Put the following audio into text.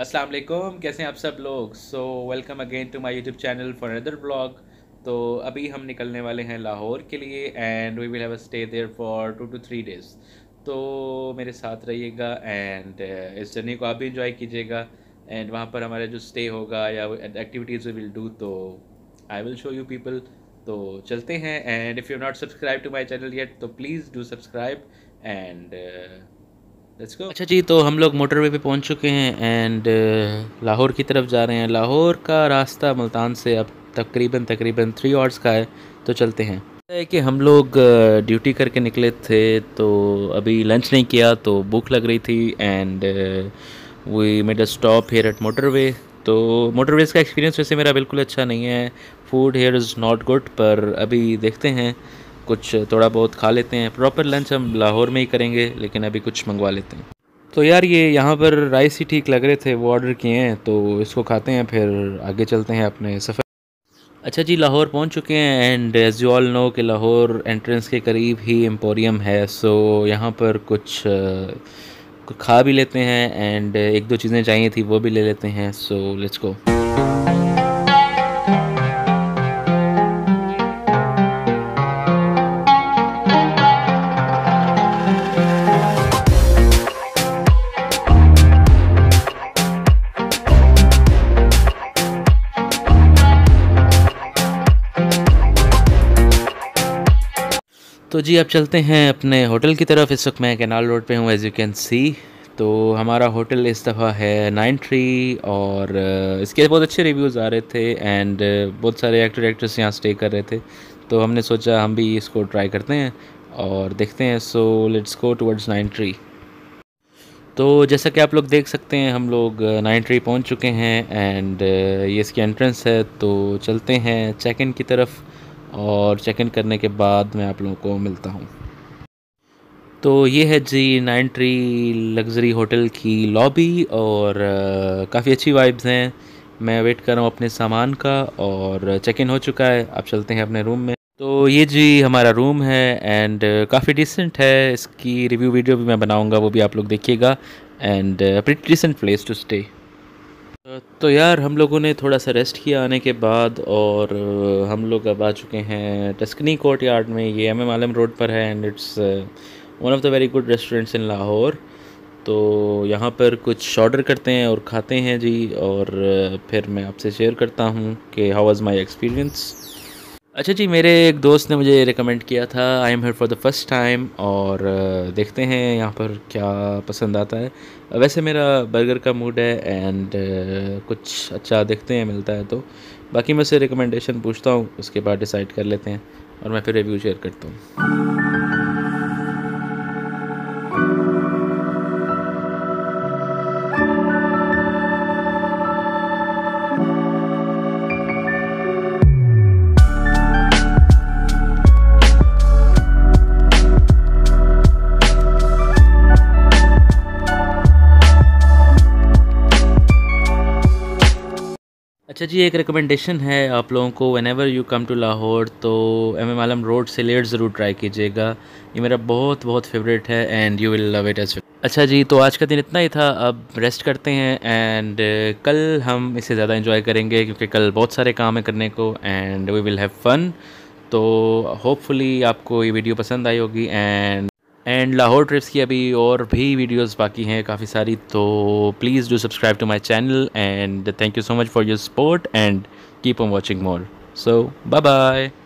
अस्सलाम वालेकुम कैसे हैं आप सब लोग so welcome again to my YouTube channel for other vlog तो अभी हम निकलने वाले हैं लाहौर के लिए and we will have a stay there for two two three days तो मेरे साथ रहिएगा एंड uh, इस जर्नी को आप भी इंजॉय कीजिएगा एंड वहाँ पर हमारा जो स्टे होगा या एक्टिविटीज़ वी विल डू तो I will show you people तो चलते हैं and if you not subscribe to my channel yet तो please do subscribe and let's go अच्छा जी तो हम लोग मोटरवे पे पहुंच चुके हैं एंड uh, लाहौर की तरफ जा रहे हैं लाहौर का रास्ता मुल्तान से अब तकरीबन तकरीबन थ्री आवर्स का है तो चलते हैं है कि हम लोग ड्यूटी uh, करके निकले थे तो अभी लंच नहीं किया तो भूख लग रही थी and we made a stop here at motorway तो मोटरवेज का एक्सपीरियंस वैसे मेरा बिल्कुल अच्छा नहीं है food here is not good पर अभी देखते हैं कुछ थोड़ा बहुत खा लेते हैं प्रॉपर लंच हम लाहौर में ही करेंगे लेकिन अभी कुछ मंगवा लेते हैं तो यार ये यहाँ पर राइस ही ठीक लग रहे थे वो ऑर्डर किए हैं तो इसको खाते हैं फिर आगे चलते हैं अपने सफ़र अच्छा जी लाहौर पहुँच चुके हैं and as you all know कि लाहौर एंट्रेंस के करीब ही एम्पोरियम है सो यहाँ पर कुछ खा भी लेते हैं एंड एक दो चीज़ें चाहिए थी वो भी ले लेते हैं सो लेट्स गो तो जी अब चलते हैं अपने होटल की तरफ इस वक्त मैं कैनाल रोड पे हूँ एज़ यू कैन सी तो हमारा होटल इस दफ़ा है नाइन थ्री और इसके बहुत अच्छे रिव्यूज़ आ रहे थे एंड बहुत सारे एक्टर एक्ट्रेस यहाँ स्टे कर रहे थे तो हमने सोचा हम भी इसको ट्राई करते हैं और देखते हैं so let's go towards Nine Tree तो जैसा कि आप लोग देख सकते हैं हम लोग नाइन ट्री पहुँच चुके हैं एंड ये इसकी एंट्रेंस है तो चलते हैं चेक इन की तरफ और चेक इन करने के बाद मैं आप लोगों को मिलता हूँ तो ये है जी नाइन ट्री लग्जरी होटल की लॉबी और काफ़ी अच्छी वाइब्स हैं मैं वेट कर रहा हूँ अपने सामान का और चेक इन हो चुका है आप चलते हैं अपने रूम में तो ये जी हमारा रूम है एंड काफ़ी डिसेंट है इसकी रिव्यू वीडियो भी मैं बनाऊँगा वो भी आप लोग देखिएगा and pretty decent place to stay तो यार हम लोगों ने थोड़ा सा रेस्ट किया आने के बाद और हम लोग अब आ चुके हैं टस्कनी कोर्ट यार्ड में ये एम एम आलम रोड पर है and it's one of the very good restaurants in Lahore तो यहाँ पर कुछ ऑर्डर करते हैं और खाते हैं जी और फिर मैं आपसे शेयर करता हूँ कि हाउ वाज़ माई एक्सपीरियंस अच्छा जी मेरे एक दोस्त ने मुझे रिकमेंड किया था I am here for the first time और देखते हैं यहाँ पर क्या पसंद आता है वैसे मेरा बर्गर का मूड है एंड कुछ अच्छा देखते हैं मिलता है तो बाकी मैं उसे रिकमेंडेशन पूछता हूँ उसके बाद डिसाइड कर लेते हैं और मैं फिर रिव्यू शेयर करता हूँ अच्छा जी एक रिकमेंडेशन है आप लोगों को whenever you come to Lahore तो एम एम आलम रोड से लेट ज़रूर ट्राई कीजिएगा ये मेरा बहुत बहुत फेवरेट है and you will love it as अच्छा जी तो आज का दिन इतना ही था अब रेस्ट करते हैं एंड कल हम इसे ज़्यादा इन्जॉय करेंगे क्योंकि कल बहुत सारे काम है करने को and we will have fun तो होपफुली आपको ये वीडियो पसंद आई होगी एंड एंड लाहौर ट्रिप्स की अभी और भी वीडियोस बाकी हैं काफ़ी सारी तो please do subscribe to my channel and thank you so much for your support and keep on watching more so bye bye